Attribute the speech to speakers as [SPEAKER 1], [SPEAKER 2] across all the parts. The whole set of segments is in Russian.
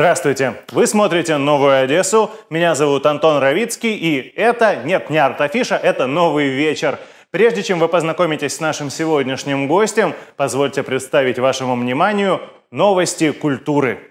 [SPEAKER 1] Здравствуйте! Вы смотрите «Новую Одессу». Меня зовут Антон Равицкий, и это, нет, не артафиша, это «Новый вечер». Прежде чем вы познакомитесь с нашим сегодняшним гостем, позвольте представить вашему вниманию новости культуры.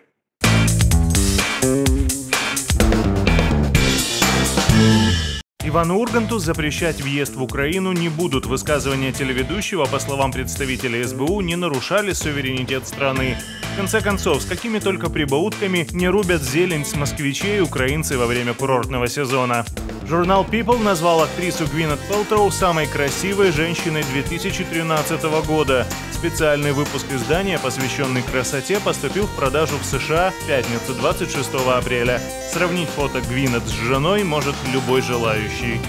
[SPEAKER 1] Ивану Урганту запрещать въезд в Украину не будут. Высказывания телеведущего, по словам представителей СБУ, не нарушали суверенитет страны. В конце концов, с какими только прибаутками не рубят зелень с москвичей украинцы во время курортного сезона. Журнал People назвал актрису Гвинет Пелтроу самой красивой женщиной 2013 года. Специальный выпуск издания, посвященный красоте, поступил в продажу в США в пятницу 26 апреля. Сравнить фото Гвинет с женой может любой желающий.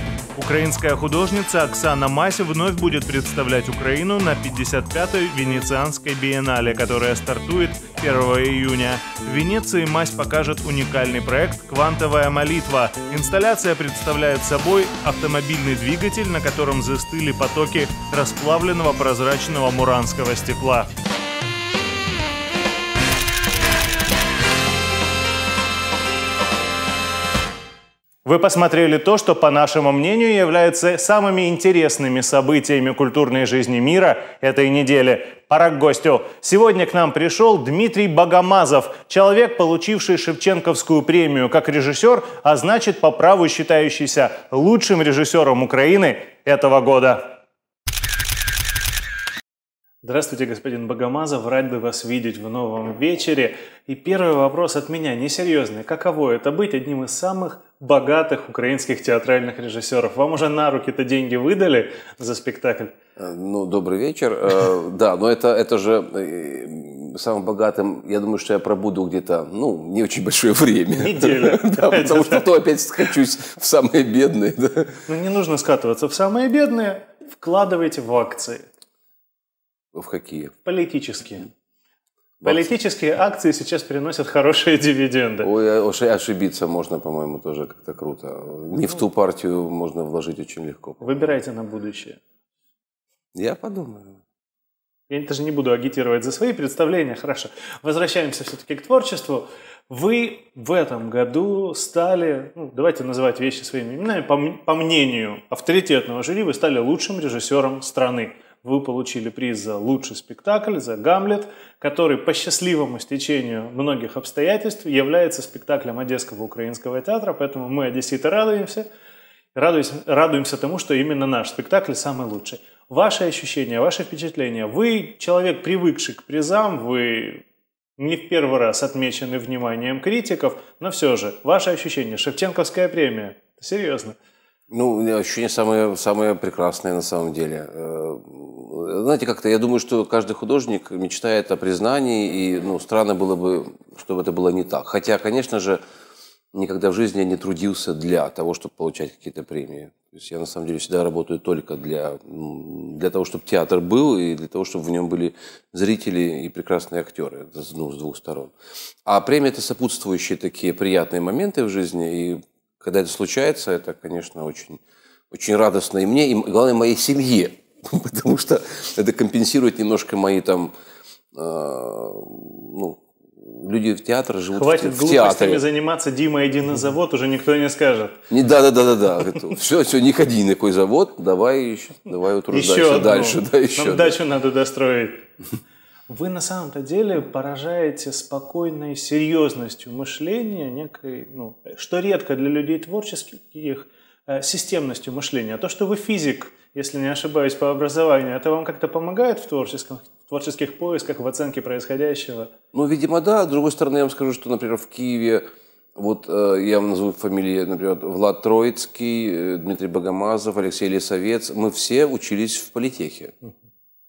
[SPEAKER 1] Украинская художница Оксана Мась вновь будет представлять Украину на 55-й Венецианской биеннале, которая стартует 1 июня. В Венеции Мась покажет уникальный проект «Квантовая молитва». Инсталляция представляет собой автомобильный двигатель, на котором застыли потоки расплавленного прозрачного муранского стекла. Вы посмотрели то, что, по нашему мнению, является самыми интересными событиями культурной жизни мира этой недели. Пора к гостю. Сегодня к нам пришел Дмитрий Богомазов, человек, получивший Шевченковскую премию как режиссер, а значит, по праву считающийся лучшим режиссером Украины этого года. Здравствуйте, господин Богомазов, Рад бы вас видеть в новом вечере. И первый вопрос от меня, несерьезный. Каково это быть одним из самых богатых украинских театральных режиссеров. Вам уже на руки-то деньги выдали за спектакль? Э, ну,
[SPEAKER 2] добрый вечер. Э, да, но это, это же э, самым богатым, я думаю, что я
[SPEAKER 1] пробуду где-то, ну, не очень большое время. Неделя. Да, потому что то опять скачусь в самые бедные. Ну, не нужно скатываться в самые бедные. Вкладывайте в акции. В какие? Политические. Политические акции
[SPEAKER 2] сейчас приносят хорошие дивиденды. Ой, а уж ошибиться можно, по-моему, тоже как-то круто. Не в ну, ту партию можно вложить очень легко.
[SPEAKER 1] Выбирайте на будущее. Я подумаю. Я даже не буду агитировать за свои представления. Хорошо. Возвращаемся все-таки к творчеству. Вы в этом году стали, ну, давайте называть вещи своими именами, по, по мнению авторитетного жюри, вы стали лучшим режиссером страны вы получили приз за лучший спектакль, за «Гамлет», который по счастливому стечению многих обстоятельств является спектаклем Одесского украинского театра, поэтому мы, одесситы, радуемся, радуемся, радуемся тому, что именно наш спектакль самый лучший. Ваши ощущения, ваши впечатления. Вы человек, привыкший к призам, вы не в первый раз отмечены вниманием критиков, но все же, ваши ощущения, Шевченковская премия,
[SPEAKER 2] серьезно. Ну, ощущения самые, самые прекрасные на самом деле. Э, знаете, как-то я думаю, что каждый художник мечтает о признании, и ну, странно было бы, чтобы это было не так. Хотя, конечно же, никогда в жизни я не трудился для того, чтобы получать какие-то премии. То есть я на самом деле всегда работаю только для, для того, чтобы театр был, и для того, чтобы в нем были зрители и прекрасные актеры ну, с двух сторон. А премии – это сопутствующие такие приятные моменты в жизни, и когда это случается, это, конечно, очень, очень радостно и мне, и, главное, моей семье. потому что это компенсирует немножко мои там, э, ну, люди в театр живут Хватит в, в театре.
[SPEAKER 1] заниматься, Дима, иди на завод, уже никто не скажет. Не, да,
[SPEAKER 2] да, да, да, да. Все, все, не ходи на какой завод, давай еще, давай утруждайся еще одну. дальше, да, еще. Нам дачу
[SPEAKER 1] надо достроить. Вы на самом-то деле поражаете спокойной серьезностью мышления, некой, ну, что редко для людей творческих, Э, системностью мышления. А то, что вы физик, если не ошибаюсь, по образованию, это вам как-то помогает в творческом, творческих поисках, в оценке происходящего? Ну, видимо, да. С другой
[SPEAKER 2] стороны, я вам скажу, что, например, в Киеве вот э, я вам назову фамилии, например, Влад Троицкий, э, Дмитрий Богомазов, Алексей Лисовец. Мы все учились в политехе.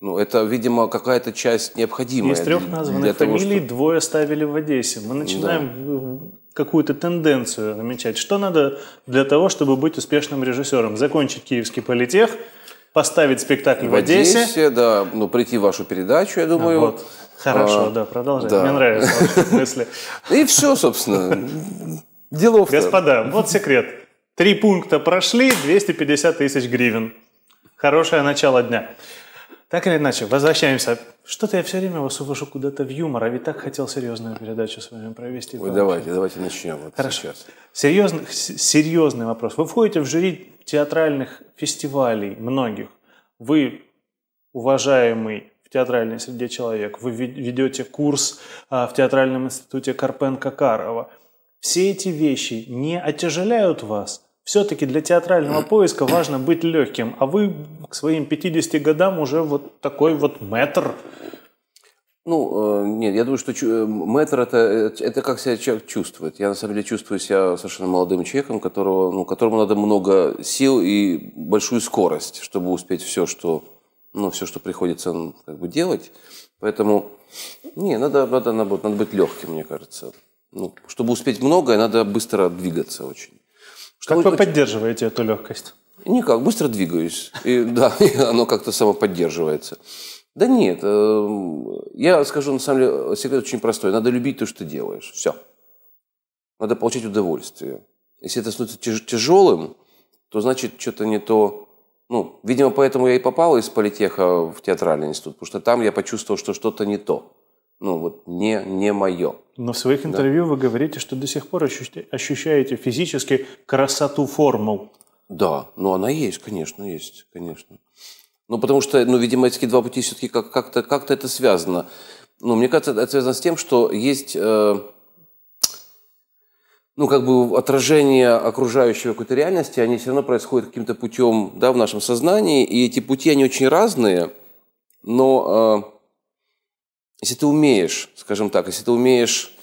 [SPEAKER 2] Ну, это, видимо, какая-то часть необходимая. Из трех названных для фамилий
[SPEAKER 1] того, двое ставили в Одессе. Мы начинаем да какую-то тенденцию намечать? Что надо для того, чтобы быть успешным режиссером? Закончить киевский политех, поставить спектакль в, в Одессе. Одессе, да, ну прийти в вашу передачу, я думаю. А, вот. Хорошо, а, да, продолжай. Да. Мне нравятся ваши мысли. И все, собственно. Делов. Господа, вот секрет. Три пункта прошли, 250 тысяч гривен. Хорошее начало дня. Так или иначе, возвращаемся. Что-то я все время вас увожу куда-то в юмор, а ведь так хотел серьезную передачу с вами провести. Ой, давайте, давайте начнем. Вот Хорошо. Сейчас. Серьезный, серьезный вопрос. Вы входите в жюри театральных фестивалей многих. Вы уважаемый в театральной среде человек. Вы ведете курс а, в Театральном институте Карпенко-Карова. Все эти вещи не отяжеляют вас – все-таки для театрального поиска важно быть легким, а вы к своим 50 годам уже вот такой вот метр.
[SPEAKER 2] Ну, э, нет, я думаю, что э, метр это, э, это как себя человек чувствует. Я на самом деле чувствую себя совершенно молодым человеком, которого, ну, которому надо много сил и большую скорость, чтобы успеть все, что, ну, все, что приходится как бы, делать. Поэтому не, надо, надо, надо, надо быть легким, мне кажется. Ну, чтобы успеть многое, надо быстро двигаться очень. Что как вы поддерживаете эту легкость? Никак, быстро двигаюсь. И, да, оно как-то само поддерживается. Да нет, э, я скажу, на самом деле, секрет очень простой. Надо любить то, что делаешь. Все. Надо получать удовольствие. Если это становится тяжелым, то значит что-то не то. Ну, видимо, поэтому я и попал из политеха в театральный институт, потому что там я почувствовал, что что-то не то ну вот не, не мое.
[SPEAKER 1] Но в своих интервью да. вы говорите, что до сих пор ощущаете физически красоту формул.
[SPEAKER 2] Да, ну она есть, конечно, есть, конечно. Ну, потому что, ну, видимо, эти два пути все-таки как- как-то, как-то это связано. Ну, мне кажется, это связано с тем, что есть, э, ну, как бы отражение окружающей какой-то реальности, они все равно происходят каким-то путем, да, в нашем сознании, и эти пути, они очень разные, но... Э, если ты умеешь, скажем так, если ты умеешь...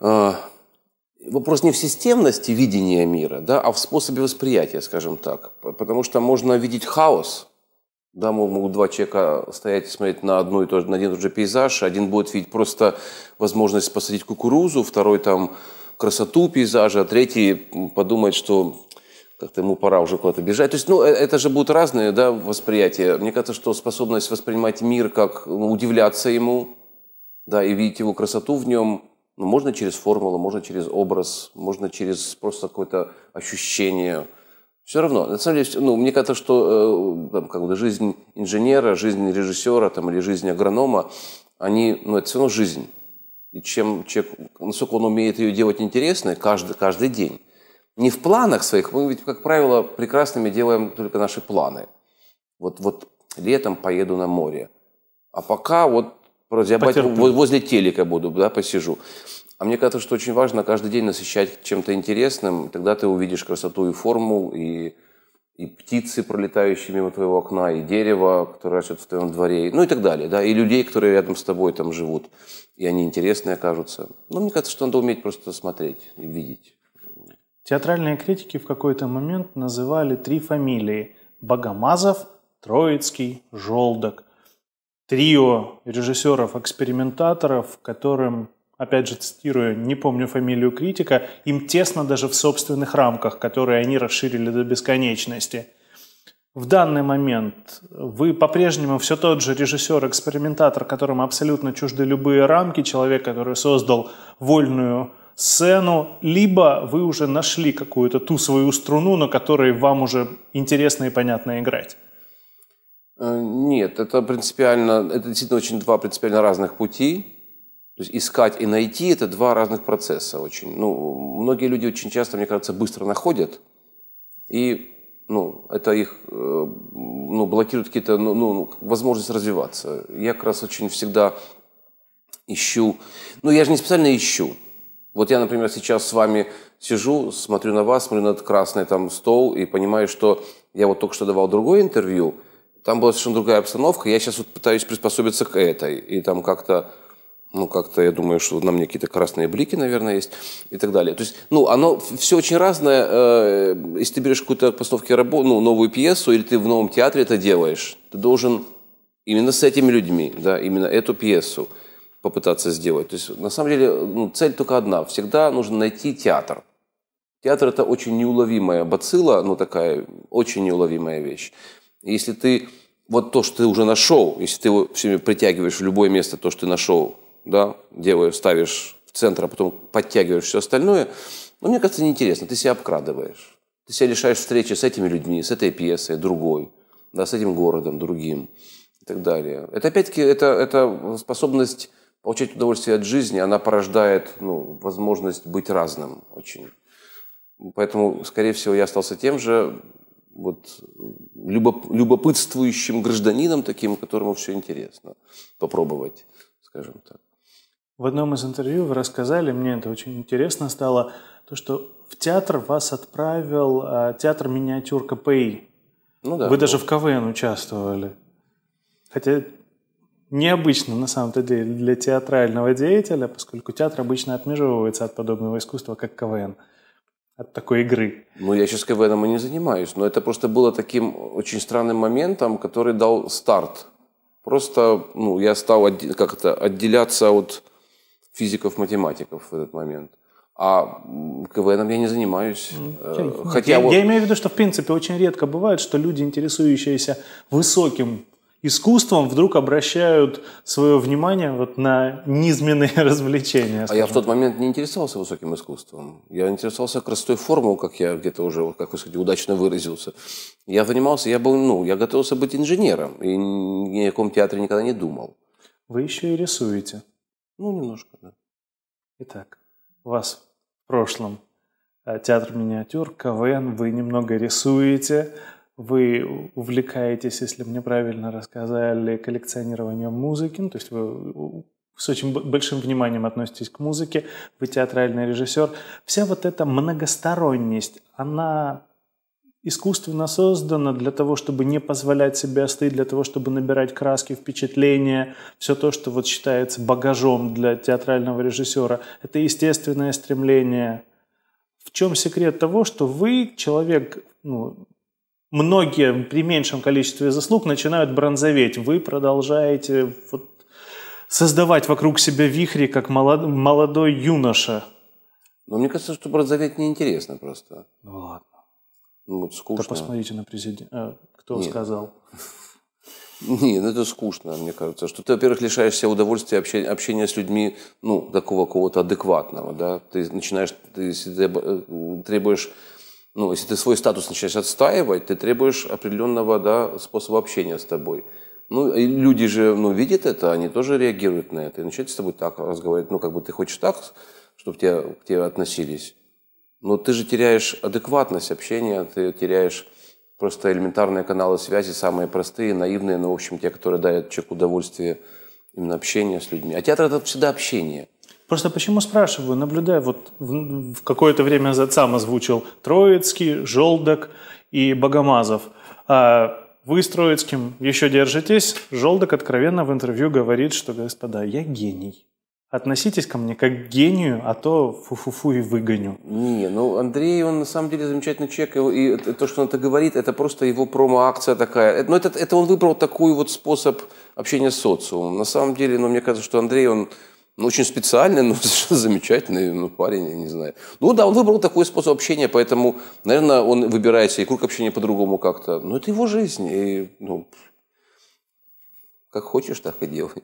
[SPEAKER 2] Э, вопрос не в системности видения мира, да, а в способе восприятия, скажем так. Потому что можно видеть хаос, да, могут два человека стоять и смотреть на, одну и то, на один и тот же пейзаж. Один будет видеть просто возможность посадить кукурузу, второй там красоту пейзажа, а третий подумает, что как-то ему пора уже куда-то бежать. То есть, ну, э, это же будут разные да, восприятия. Мне кажется, что способность воспринимать мир как ну, удивляться ему, да, и видеть его красоту в нем, ну, можно через формулу, можно через образ, можно через просто какое-то ощущение. Все равно, на самом деле, ну, мне кажется, что э, там, как бы жизнь инженера, жизнь режиссера там, или жизнь агронома, они, ну, это все равно жизнь. И чем человек, насколько он умеет ее делать интересной каждый, каждый день, не в планах своих, мы ведь, как правило, прекрасными делаем только наши планы. Вот, вот летом поеду на море, а пока вот возле телека буду, да, посижу. А мне кажется, что очень важно каждый день насыщать чем-то интересным, тогда ты увидишь красоту и форму, и, и птицы, пролетающие мимо твоего окна, и дерево, которое растет в твоем дворе, ну и так далее, да, и людей, которые рядом с тобой там живут, и они интересные окажутся. Но мне кажется, что надо уметь просто смотреть и видеть.
[SPEAKER 1] Театральные критики в какой-то момент называли три фамилии – Богомазов, Троицкий, Жолдок. Трио режиссеров-экспериментаторов, которым, опять же цитирую, не помню фамилию критика, им тесно даже в собственных рамках, которые они расширили до бесконечности – в данный момент вы по-прежнему все тот же режиссер-экспериментатор, которым абсолютно чужды любые рамки, человек, который создал вольную сцену, либо вы уже нашли какую-то ту свою струну, на которой вам уже интересно и понятно играть?
[SPEAKER 2] Э, нет, это принципиально, это действительно очень два принципиально разных пути. То есть искать и найти – это два разных процесса очень. Ну, многие люди очень часто, мне кажется, быстро находят, и ну, это их э, ну, блокирует какие-то ну, ну, возможность развиваться. Я как раз очень всегда ищу, ну я же не специально ищу, вот я, например, сейчас с вами сижу, смотрю на вас, смотрю на этот красный там стол и понимаю, что я вот только что давал другое интервью, там была совершенно другая обстановка, я сейчас вот пытаюсь приспособиться к этой, и там как-то, ну, как-то я думаю, что на мне какие-то красные блики, наверное, есть, и так далее. То есть, ну, оно все очень разное. Э, если ты берешь какую-то постановки работу, ну, новую пьесу, или ты в новом театре это делаешь, ты должен именно с этими людьми, да, именно эту пьесу – попытаться сделать. То есть, на самом деле, ну, цель только одна. Всегда нужно найти театр. Театр – это очень неуловимая бацилла, ну, такая очень неуловимая вещь. Если ты вот то, что ты уже нашел, если ты его все притягиваешь в любое место то, что ты нашел, да, делаешь, ставишь в центр, а потом подтягиваешь все остальное, ну, мне кажется, неинтересно. Ты себя обкрадываешь. Ты себя лишаешь встречи с этими людьми, с этой пьесой, другой, да, с этим городом, другим и так далее. Это, опять-таки, это, это способность получать удовольствие от жизни, она порождает ну, возможность быть разным очень. Поэтому, скорее всего, я остался тем же вот, любоп, любопытствующим гражданином, таким, которому все интересно попробовать, скажем так.
[SPEAKER 1] В одном из интервью вы рассказали, мне это очень интересно стало, то, что в театр вас отправил а, театр миниатюр КПИ. Ну да. Вы ну... даже в КВН участвовали. Хотя необычно на самом-то деле для театрального деятеля, поскольку театр обычно отмежевывается от подобного искусства, как КВН, от такой игры. Ну, я сейчас
[SPEAKER 2] КВНом и не занимаюсь, но это просто было таким очень странным моментом, который дал старт. Просто ну, я стал как-то отделяться от физиков-математиков в этот момент. А КВНом я не занимаюсь. Ну, э, хотя я, вот... я
[SPEAKER 1] имею в виду, что в принципе очень редко бывает, что люди, интересующиеся высоким искусством вдруг обращают свое внимание вот на низменные развлечения. А я в тот
[SPEAKER 2] момент не интересовался высоким искусством. Я интересовался простой формул, как я где-то уже, как вы сказали, удачно выразился. Я занимался, я был, ну, я готовился быть инженером, и ни о каком театре никогда не думал.
[SPEAKER 1] Вы еще и рисуете. Ну, немножко, да. Итак, у вас в прошлом э, театр миниатюр, КВН, вы немного рисуете, вы увлекаетесь, если мне правильно рассказали, коллекционированием музыки, ну, то есть вы с очень большим вниманием относитесь к музыке, вы театральный режиссер. Вся вот эта многосторонность, она искусственно создана для того, чтобы не позволять себе остыть, для того, чтобы набирать краски, впечатления, все то, что вот считается багажом для театрального режиссера. Это естественное стремление. В чем секрет того, что вы человек, ну, многие при меньшем количестве заслуг начинают бронзоветь. Вы продолжаете вот создавать вокруг себя вихри, как молодой юноша. Но мне кажется, что бронзоветь неинтересно просто. Ну ладно. Ну, вот скучно. Да посмотрите на президента. Э, кто Нет. сказал? Не, ну это скучно,
[SPEAKER 2] мне кажется. Что ты, во-первых, лишаешься удовольствия общения, общения с людьми, ну, такого какого-то адекватного, да. Ты начинаешь, ты э, требуешь ну, если ты свой статус начинаешь отстаивать, ты требуешь определенного да, способа общения с тобой. Ну, и люди же ну, видят это, они тоже реагируют на это и начинают с тобой так разговаривать. Ну, как бы ты хочешь так, чтобы тебя, к тебе относились. Но ты же теряешь адекватность общения, ты теряешь просто элементарные каналы связи, самые простые, наивные, но, ну, в общем, те, которые дают человеку удовольствие именно общение с людьми. А театр – это всегда общение –
[SPEAKER 1] Просто почему спрашиваю, наблюдая, вот в, в какое-то время назад сам озвучил Троицкий, Желдок и Богомазов. А вы с Троицким еще держитесь. Желдок откровенно в интервью говорит, что, господа, я гений. Относитесь ко мне как к гению, а то фу-фу-фу и выгоню. Не, ну
[SPEAKER 2] Андрей, он на самом деле замечательный человек, и то, что он это говорит, это просто его промо-акция такая. Но ну, это, это он выбрал такой вот способ общения с социумом. На самом деле, ну мне кажется, что Андрей, он ну, очень специальный, но ну, замечательный ну, парень, я не знаю. Ну да, он выбрал такой способ общения, поэтому, наверное, он выбирает себе круг общения по-другому как-то. Но это его жизнь, и, ну, как хочешь, так и делай.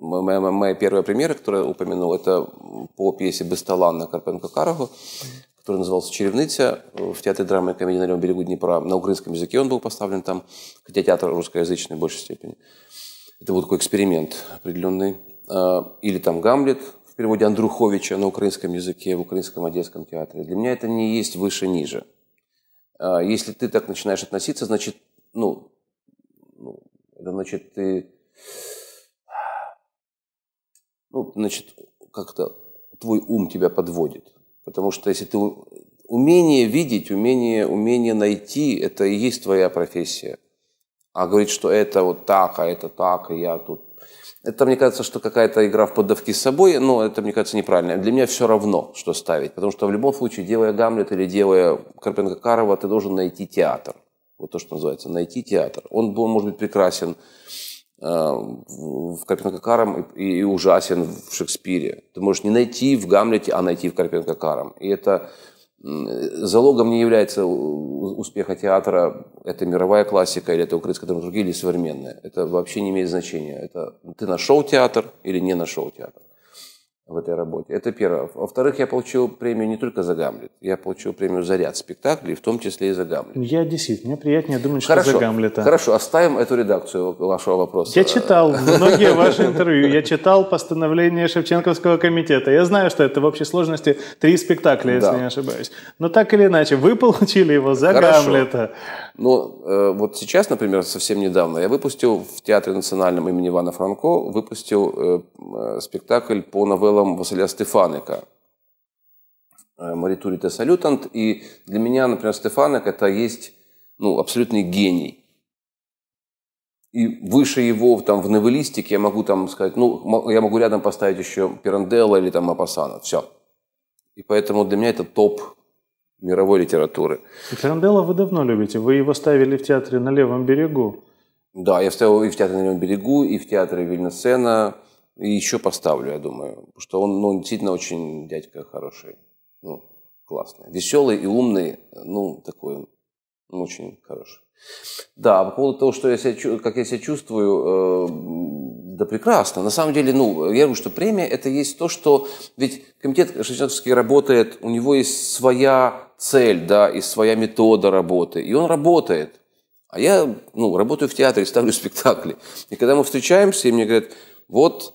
[SPEAKER 2] моя, моя первая примера, которую я упомянул, это по пьесе «Бесталанна» Карпенко Карого который назывался «Черевница» в Театре драмы и комедии на левом берегу Днепра. На украинском языке он был поставлен там, хотя театр русскоязычный в большей степени. Это был такой эксперимент определенный. А, или там «Гамлет» в переводе Андруховича на украинском языке, в украинском Одесском театре. Для меня это не есть выше-ниже. А, если ты так начинаешь относиться, значит, ну, ну значит, ты, ну, значит, как-то твой ум тебя подводит. Потому что если ты умение видеть, умение, умение найти, это и есть твоя профессия. А говорить, что это вот так, а это так, и я тут. Это, мне кажется, что какая-то игра в поддавки с собой, но это, мне кажется, неправильно. Для меня все равно, что ставить. Потому что в любом случае, делая Гамлет или делая Карпенко Карова, ты должен найти театр. Вот то, что называется, найти театр. Он был, может быть, прекрасен Э, в Карпенко-Каром и, и ужасен в Шекспире. Ты можешь не найти в Гамлете, а найти в Карпенко-Каром. И это залогом не является успеха театра, это мировая классика, или это украинская драматургия, или современная. Это вообще не имеет значения. Это ты нашел театр или не нашел театр в этой работе. Это первое. Во-вторых, я получил премию не только за Гамлет, я получил премию за ряд спектаклей, в том числе и за Гамлет.
[SPEAKER 1] Ну, я одессит, мне приятнее думать, хорошо, что за Гамлета. Хорошо,
[SPEAKER 2] оставим эту редакцию вашего вопроса. Я читал многие ваши
[SPEAKER 1] интервью, я читал постановление Шевченковского комитета. Я знаю, что это в общей сложности три спектакля, если не ошибаюсь. Но так или иначе, вы получили его за Гамлета.
[SPEAKER 2] Ну, э, вот сейчас, например, совсем недавно я выпустил в Театре национальном имени Ивана Франко, выпустил э, э, спектакль по новеллам делом Василия Стефаника э, «Моритурите салютант». И для меня, например, Стефаник – это есть ну, абсолютный гений. И выше его там, в новеллистике я могу там сказать, ну, я могу рядом поставить еще Пиранделла или там Апасана. Все. И поэтому для меня это топ мировой литературы.
[SPEAKER 1] И Пиранделла вы давно любите. Вы его ставили в театре на левом берегу.
[SPEAKER 2] Да, я ставил и в театре на левом берегу, и в театре сцена. И еще поставлю, я думаю. что он ну, действительно очень дядька хороший. Ну, классный. Веселый и умный. Ну, такой ну, очень хороший. Да, а по поводу того, что я себя, как я себя чувствую, э, да прекрасно. На самом деле, ну, я говорю, что премия – это есть то, что… Ведь комитет Шевченковский работает, у него есть своя цель, да, и своя метода работы, и он работает. А я, ну, работаю в театре, ставлю спектакли. И когда мы встречаемся, и мне говорят, вот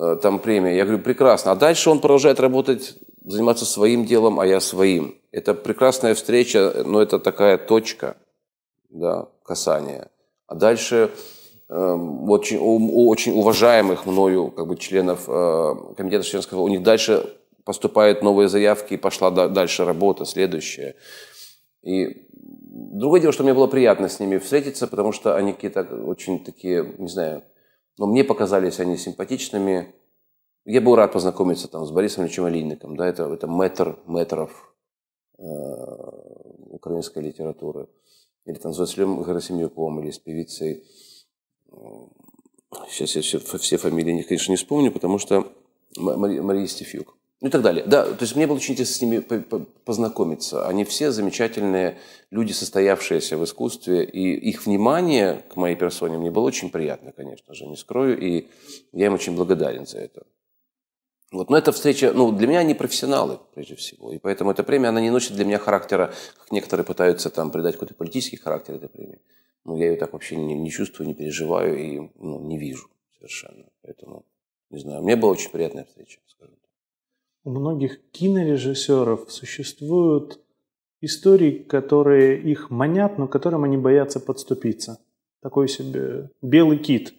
[SPEAKER 2] Э, там премия. Я говорю, прекрасно. А дальше он продолжает работать, заниматься своим делом, а я своим. Это прекрасная встреча, но это такая точка да, касания. А дальше эм, очень, у, очень уважаемых мною как бы, членов э, комитета членского, у них дальше поступают новые заявки, и пошла да, дальше работа, следующая. И другое дело, что мне было приятно с ними встретиться, потому что они какие-то очень такие, не знаю, но мне показались они симпатичными. Я был рад познакомиться там с Борисом Ильичем Олейником, да, это, это метр метров э, украинской литературы, или там с Василием Герасимюком, или с певицей, сейчас я все, все фамилии, конечно, не вспомню, потому что Мария Стефюк. Ну, и так далее. Да, то есть мне было очень интересно с ними познакомиться. Они все замечательные люди, состоявшиеся в искусстве, и их внимание к моей персоне мне было очень приятно, конечно же, не скрою, и я им очень благодарен за это. Вот, но эта встреча, ну, для меня они профессионалы, прежде всего, и поэтому эта премия, она не носит для меня характера, как некоторые пытаются там придать какой-то политический характер этой премии. Ну, я ее так вообще не, не чувствую, не переживаю и ну, не вижу совершенно. Поэтому, не знаю, мне была очень приятная встреча
[SPEAKER 1] у многих кинорежиссеров существуют истории, которые их манят, но которым они боятся подступиться. Такой себе белый кит.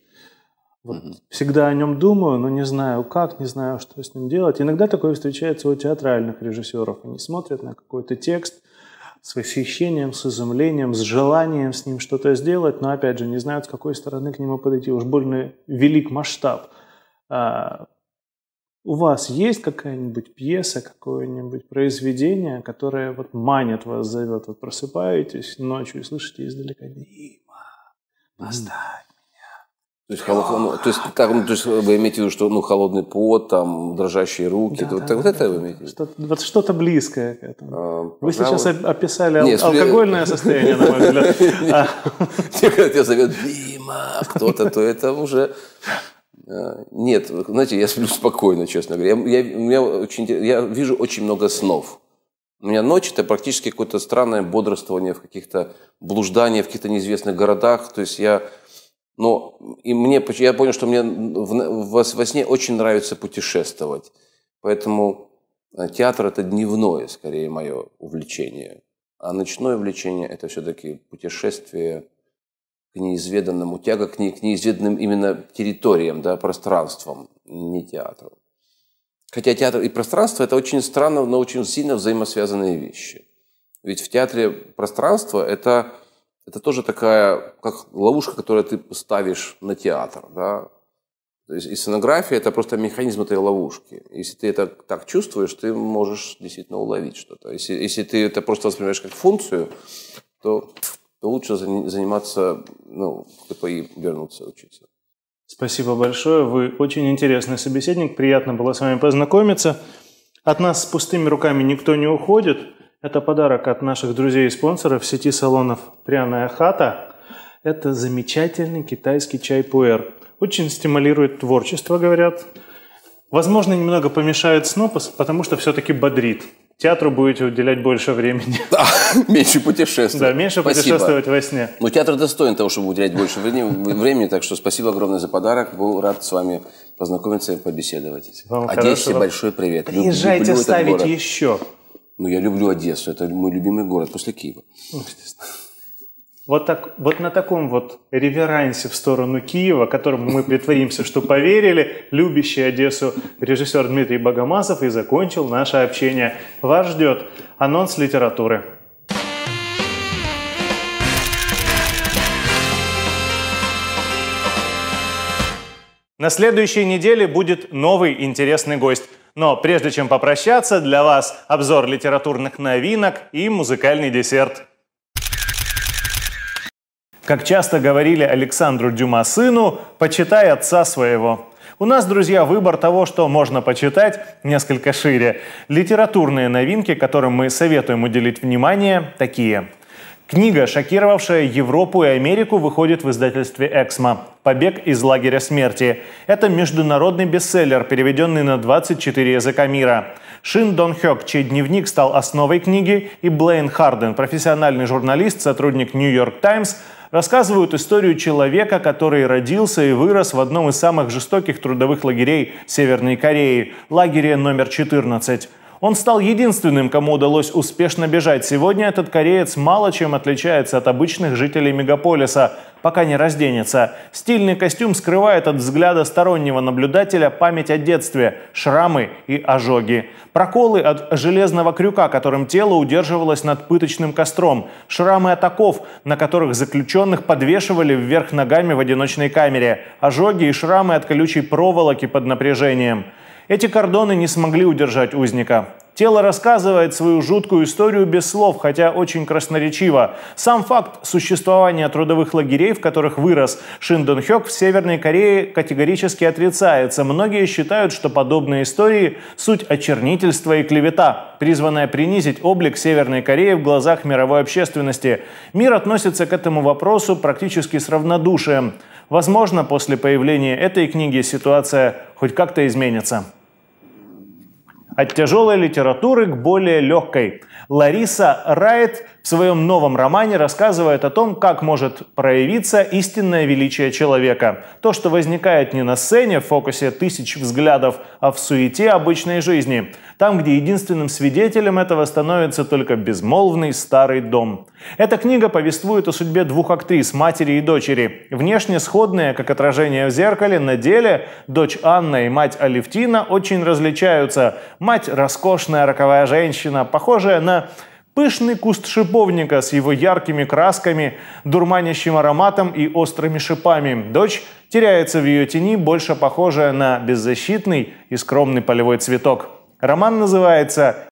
[SPEAKER 1] Вот mm-hmm. Всегда о нем думаю, но не знаю как, не знаю, что с ним делать. Иногда такое встречается у театральных режиссеров. Они смотрят на какой-то текст с восхищением, с изумлением, с желанием с ним что-то сделать, но опять же не знают, с какой стороны к нему подойти. Уж больно велик масштаб а, у вас есть какая-нибудь пьеса, какое-нибудь произведение, которое вот манит вас, зовет, вот просыпаетесь ночью и слышите издалека «Дима, поздравь
[SPEAKER 2] меня». То есть, холод... ну, то, есть, так, ну, то есть вы имеете в виду, что ну, холодный пот, там, дрожащие руки, да, вот, да, вот да, это да. вы имеете в виду?
[SPEAKER 1] Что-то, вот что-то близкое к этому.
[SPEAKER 2] А, вы пожалуй... сейчас описали Нет, алкогольное я... Э, состояние, на мой взгляд. Те, когда тебе зовет «Дима», кто-то, то это уже нет, знаете, я сплю спокойно, честно говоря. Я, я, меня очень, я вижу очень много снов. У меня ночь – это практически какое-то странное бодрствование в каких-то блужданиях, в каких-то неизвестных городах. То есть я но и мне, я понял, что мне в, во, во сне очень нравится путешествовать. Поэтому э, театр – это дневное, скорее, мое увлечение. А ночное увлечение – это все-таки путешествие – к неизведанному, тяга к, не, к неизведанным именно территориям, да, пространствам, не театру. Хотя театр и пространство – это очень странно, но очень сильно взаимосвязанные вещи. Ведь в театре пространство – это, это тоже такая, как ловушка, которую ты ставишь на театр. Да? То есть и сценография – это просто механизм этой ловушки. Если ты это так чувствуешь, ты можешь действительно уловить что-то. Если, если ты это просто воспринимаешь как функцию, то то лучше заниматься, ну, в типа КПИ вернуться учиться.
[SPEAKER 1] Спасибо большое. Вы очень интересный собеседник. Приятно было с вами познакомиться. От нас с пустыми руками никто не уходит. Это подарок от наших друзей и спонсоров сети салонов «Пряная хата». Это замечательный китайский чай-пуэр. Очень стимулирует творчество, говорят. Возможно, немного помешает сну, потому что все-таки бодрит. Театру будете уделять больше времени. Да,
[SPEAKER 2] меньше путешествовать. Да, меньше спасибо. путешествовать во сне. Но ну, театр достоин того, чтобы уделять больше времени, так что спасибо огромное за подарок. Был рад с вами познакомиться и побеседовать.
[SPEAKER 1] Одессе большой привет. Люб- Приезжайте ставить
[SPEAKER 2] еще. Ну, я люблю Одессу, это мой любимый город после Киева
[SPEAKER 1] вот, так, вот на таком вот реверансе в сторону Киева, которому мы притворимся, что поверили, любящий Одессу режиссер Дмитрий Богомазов и закончил наше общение. Вас ждет анонс литературы. На следующей неделе будет новый интересный гость. Но прежде чем попрощаться, для вас обзор литературных новинок и музыкальный десерт. Как часто говорили Александру Дюма сыну, почитай отца своего. У нас, друзья, выбор того, что можно почитать, несколько шире. Литературные новинки, которым мы советуем уделить внимание, такие. Книга, шокировавшая Европу и Америку, выходит в издательстве «Эксмо». «Побег из лагеря смерти». Это международный бестселлер, переведенный на 24 языка мира. Шин Дон Хёк, чей дневник стал основой книги, и Блейн Харден, профессиональный журналист, сотрудник «Нью-Йорк Таймс», рассказывают историю человека, который родился и вырос в одном из самых жестоких трудовых лагерей Северной Кореи, лагере номер 14. Он стал единственным, кому удалось успешно бежать. Сегодня этот кореец мало чем отличается от обычных жителей мегаполиса, пока не разденется. Стильный костюм скрывает от взгляда стороннего наблюдателя память о детстве, шрамы и ожоги. Проколы от железного крюка, которым тело удерживалось над пыточным костром. Шрамы от оков, на которых заключенных подвешивали вверх ногами в одиночной камере. Ожоги и шрамы от колючей проволоки под напряжением. Эти кордоны не смогли удержать узника. Тело рассказывает свою жуткую историю без слов, хотя очень красноречиво. Сам факт существования трудовых лагерей, в которых вырос Шин Дон Хёк, в Северной Корее категорически отрицается. Многие считают, что подобные истории – суть очернительства и клевета, призванная принизить облик Северной Кореи в глазах мировой общественности. Мир относится к этому вопросу практически с равнодушием. Возможно, после появления этой книги ситуация хоть как-то изменится. От тяжелой литературы к более легкой. Лариса Райт в своем новом романе рассказывает о том, как может проявиться истинное величие человека. То, что возникает не на сцене в фокусе тысяч взглядов, а в суете обычной жизни. Там, где единственным свидетелем этого становится только безмолвный старый дом. Эта книга повествует о судьбе двух актрис, матери и дочери. Внешне сходные, как отражение в зеркале, на деле дочь Анна и мать Алевтина очень различаются. Мать – роскошная роковая женщина, похожая на Пышный куст шиповника с его яркими красками, дурманящим ароматом и острыми шипами. Дочь теряется в ее тени, больше похожая на беззащитный и скромный полевой цветок. Роман называется